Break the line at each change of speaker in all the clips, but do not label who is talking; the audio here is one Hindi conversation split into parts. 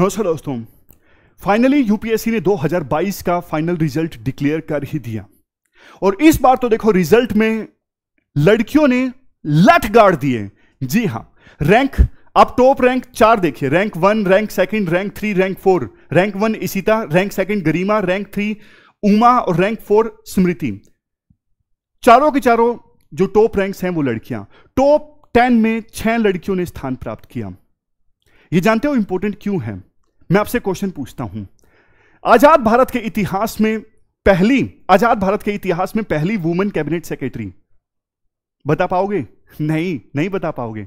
नमस्कार दोस्तों फाइनली यूपीएससी ने 2022 का फाइनल रिजल्ट डिक्लेयर कर ही दिया और इस बार तो देखो रिजल्ट में लड़कियों ने लठ गाड़ दिए जी हां रैंक आप टॉप रैंक चार देखिए rank one rank second rank three rank four rank one Isita rank second Garima rank three Uma और रैंक फोर स्मृति चारों के चारों जो टॉप रैंक्स हैं वो लड़कियां टॉप टेन में छह लड़कियों ने स्थान प्राप्त किया ये जानते हो इंपॉर्टेंट क्यों है मैं आपसे क्वेश्चन पूछता हूं आजाद भारत के इतिहास में पहली आजाद भारत के इतिहास में पहली वुमेन कैबिनेट सेक्रेटरी बता पाओगे नहीं नहीं बता पाओगे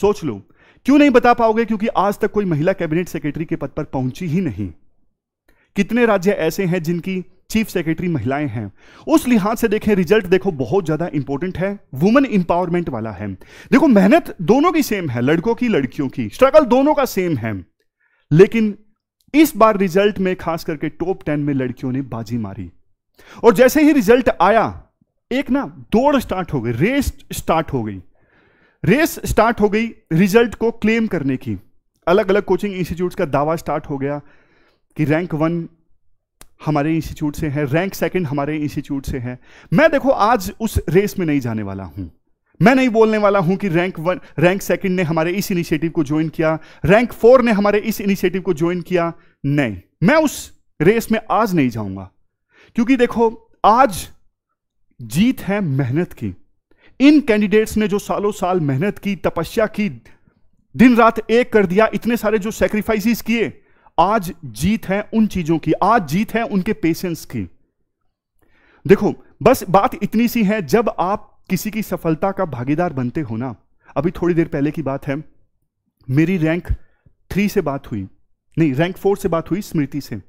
सोच लो क्यों नहीं बता पाओगे क्योंकि आज तक कोई महिला कैबिनेट सेक्रेटरी के पद पर पहुंची ही नहीं कितने राज्य ऐसे हैं जिनकी चीफ सेक्रेटरी महिलाएं हैं उस लिहाज से देखें रिजल्ट देखो बहुत ज़्यादा इंपॉर्टेंट है वुमेन इंपावरमेंट वाला है देखो मेहनत दोनों की सेम है लड़कों की लड़कियों की स्ट्रगल दोनों का सेम है लेकिन इस बार रिजल्ट में खास करके टॉप टेन में लड़कियों ने बाजी मारी और जैसे ही रिजल्ट आया एक ना दौड़ स्टार्ट हो गई रेस स्टार्ट हो गई रेस स्टार्ट हो गई रिजल्ट को क्लेम करने की अलग अलग कोचिंग इंस्टीट्यूट का दावा स्टार्ट हो गया कि रैंक वन हमारे इंस्टीट्यूट से हैं रैंक सेकंड हमारे इंस्टीट्यूट से हैं मैं देखो आज उस रेस में नहीं जाने वाला हूं मैं नहीं बोलने वाला हूं कि रैंक वन रैंक सेकंड ने हमारे इस इनिशिएटिव को ज्वाइन किया रैंक फोर ने हमारे इस इनिशिएटिव को ज्वाइन किया नहीं मैं उस रेस में आज नहीं जाऊंगा क्योंकि देखो आज जीत है मेहनत की इन कैंडिडेट्स ने जो सालों साल मेहनत की तपस्या की दिन रात एक कर दिया इतने सारे जो सेक्रीफाइसिस किए आज जीत है उन चीजों की आज जीत है उनके पेशेंस की देखो बस बात इतनी सी है जब आप किसी की सफलता का भागीदार बनते हो ना अभी थोड़ी देर पहले की बात है मेरी रैंक थ्री से बात हुई नहीं रैंक फोर से बात हुई स्मृति से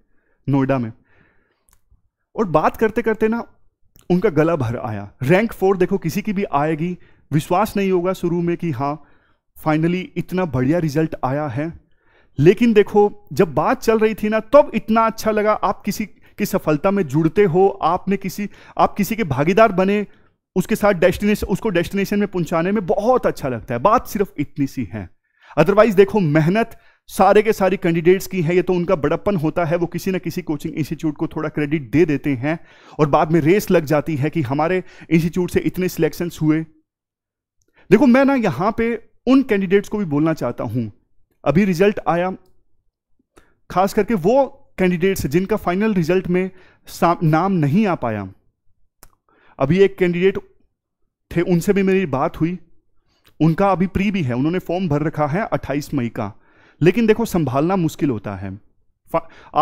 नोएडा में और बात करते करते ना उनका गला भर आया रैंक फोर देखो किसी की भी आएगी विश्वास नहीं होगा शुरू में कि हाँ फाइनली इतना बढ़िया रिजल्ट आया है लेकिन देखो जब बात चल रही थी ना तब तो इतना अच्छा लगा आप किसी की सफलता में जुड़ते हो आपने किसी आप किसी के भागीदार बने उसके साथ डेस्टिनेशन उसको डेस्टिनेशन में पहुंचाने में बहुत अच्छा लगता है बात सिर्फ इतनी सी है अदरवाइज देखो मेहनत सारे के सारे कैंडिडेट्स की है ये तो उनका बड़प्पन होता है वो किसी ना किसी कोचिंग इंस्टीट्यूट को थोड़ा क्रेडिट दे देते हैं और बाद में रेस लग जाती है कि हमारे इंस्टीट्यूट से इतने सिलेक्शंस हुए देखो मैं ना यहां पे उन कैंडिडेट्स को भी बोलना चाहता हूं अभी रिजल्ट आया खास करके वो कैंडिडेट्स जिनका फाइनल रिजल्ट में नाम नहीं आ पाया अभी एक कैंडिडेट थे उनसे भी मेरी बात हुई उनका अभी प्री भी है उन्होंने फॉर्म भर रखा है 28 मई का लेकिन देखो संभालना मुश्किल होता है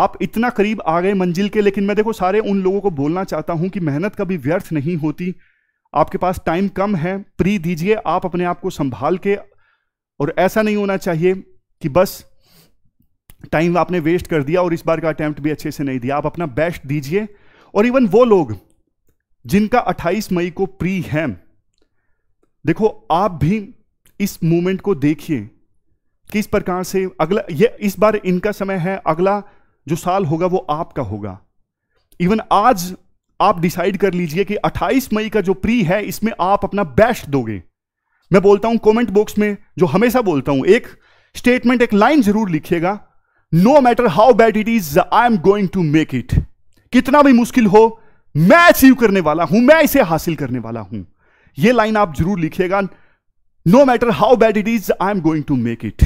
आप इतना करीब आ गए मंजिल के लेकिन मैं देखो सारे उन लोगों को बोलना चाहता हूं कि मेहनत कभी व्यर्थ नहीं होती आपके पास टाइम कम है प्री दीजिए आप अपने आप को संभाल के और ऐसा नहीं होना चाहिए कि बस टाइम आपने वेस्ट कर दिया और इस बार का अटैम्प्ट भी अच्छे से नहीं दिया आप अपना बेस्ट दीजिए और इवन वो लोग जिनका 28 मई को प्री है देखो आप भी इस मूवमेंट को देखिए किस प्रकार से अगला ये इस बार इनका समय है अगला जो साल होगा वो आपका होगा इवन आज आप डिसाइड कर लीजिए कि 28 मई का जो प्री है इसमें आप अपना बेस्ट दोगे मैं बोलता हूं कमेंट बॉक्स में जो हमेशा बोलता हूं एक स्टेटमेंट एक लाइन जरूर लिखिएगा no matter how bad it is I am going to make it कितना भी मुश्किल हो मैं अचीव करने वाला हूं मैं इसे हासिल करने वाला हूं यह लाइन आप जरूर लिखिएगा no matter how bad it is I am going to make it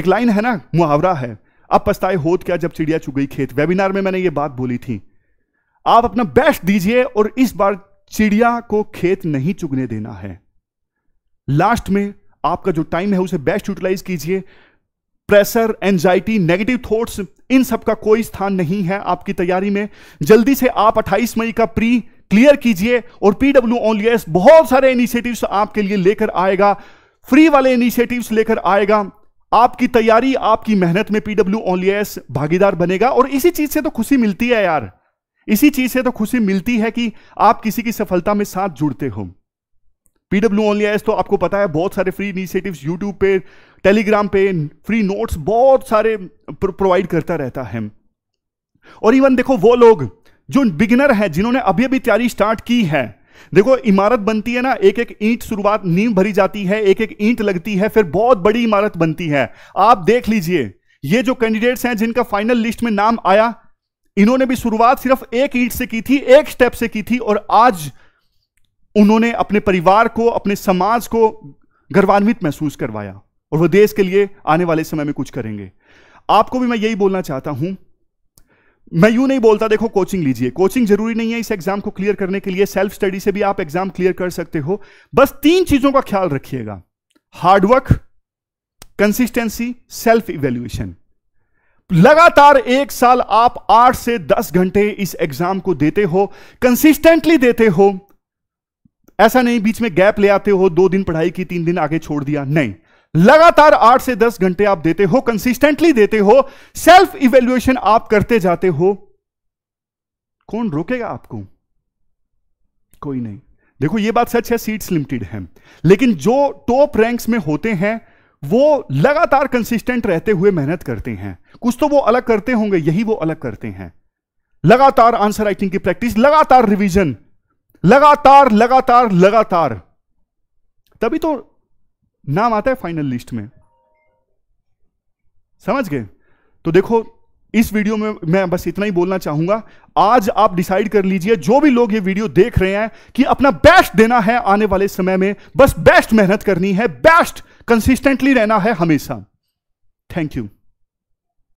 एक लाइन है ना मुहावरा है अब पछताए होत क्या जब चिड़िया चुग गई खेत वेबिनार में मैंने ये बात बोली थी आप अपना बेस्ट दीजिए और इस बार चिड़िया को खेत नहीं चुगने देना है लास्ट में आपका जो टाइम है उसे बेस्ट यूटिलाइज कीजिए प्रेशर एंजाइटी नेगेटिव थॉट्स इन सब का कोई स्थान नहीं है आपकी तैयारी में जल्दी से आप 28 मई का प्री क्लियर कीजिए और पीडब्ल्यू ओनलीएस बहुत सारे इनिशिएटिव्स आपके लिए लेकर आएगा फ्री वाले इनिशिएटिव्स लेकर आएगा आपकी तैयारी आपकी मेहनत में पीडब्ल्यू ओनलीएस भागीदार बनेगा और इसी चीज से तो खुशी मिलती है यार इसी चीज से तो खुशी मिलती है कि आप किसी की सफलता में साथ जुड़ते हो पीडब्ल्यू ओनली आई तो आपको पता है बहुत सारे फ्री इनिशिएटिव यूट्यूब पे टेलीग्राम पे फ्री नोट्स बहुत सारे प्रोवाइड करता रहता है और इवन देखो वो लोग जो बिगिनर है जिन्होंने अभी अभी तैयारी स्टार्ट की है देखो इमारत बनती है ना एक एक ईंट शुरुआत नींव भरी जाती है एक एक ईंट लगती है फिर बहुत बड़ी इमारत बनती है आप देख लीजिए ये जो कैंडिडेट्स हैं जिनका फाइनल लिस्ट में नाम आया इन्होंने भी शुरुआत सिर्फ एक ईंट से की थी एक स्टेप से की थी और आज उन्होंने अपने परिवार को अपने समाज को गर्वान्वित महसूस करवाया और वह देश के लिए आने वाले समय में कुछ करेंगे आपको भी मैं यही बोलना चाहता हूं मैं यूं नहीं बोलता देखो कोचिंग लीजिए कोचिंग जरूरी नहीं है इस एग्जाम को क्लियर करने के लिए सेल्फ स्टडी से भी आप एग्जाम क्लियर कर सकते हो बस तीन चीजों का ख्याल रखिएगा हार्डवर्क कंसिस्टेंसी सेल्फ इवेल्युएशन लगातार एक साल आप आठ से दस घंटे इस एग्जाम को देते हो कंसिस्टेंटली देते हो ऐसा नहीं बीच में गैप ले आते हो दो दिन पढ़ाई की तीन दिन आगे छोड़ दिया नहीं लगातार आठ से दस घंटे आप देते हो कंसिस्टेंटली देते हो सेल्फ इवेल्युएशन आप करते जाते हो कौन रोकेगा आपको कोई नहीं देखो ये बात सच है सीट्स लिमिटेड है लेकिन जो टॉप रैंक्स में होते हैं वो लगातार कंसिस्टेंट रहते हुए मेहनत करते हैं कुछ तो वो अलग करते होंगे यही वो अलग करते हैं लगातार आंसर राइटिंग की प्रैक्टिस लगातार रिवीजन लगातार लगातार लगातार तभी तो नाम आता है फाइनल लिस्ट में समझ गए तो देखो इस वीडियो में मैं बस इतना ही बोलना चाहूंगा आज आप डिसाइड कर लीजिए जो भी लोग ये वीडियो देख रहे हैं कि अपना बेस्ट देना है आने वाले समय में बस बेस्ट मेहनत करनी है बेस्ट कंसिस्टेंटली रहना है हमेशा थैंक यू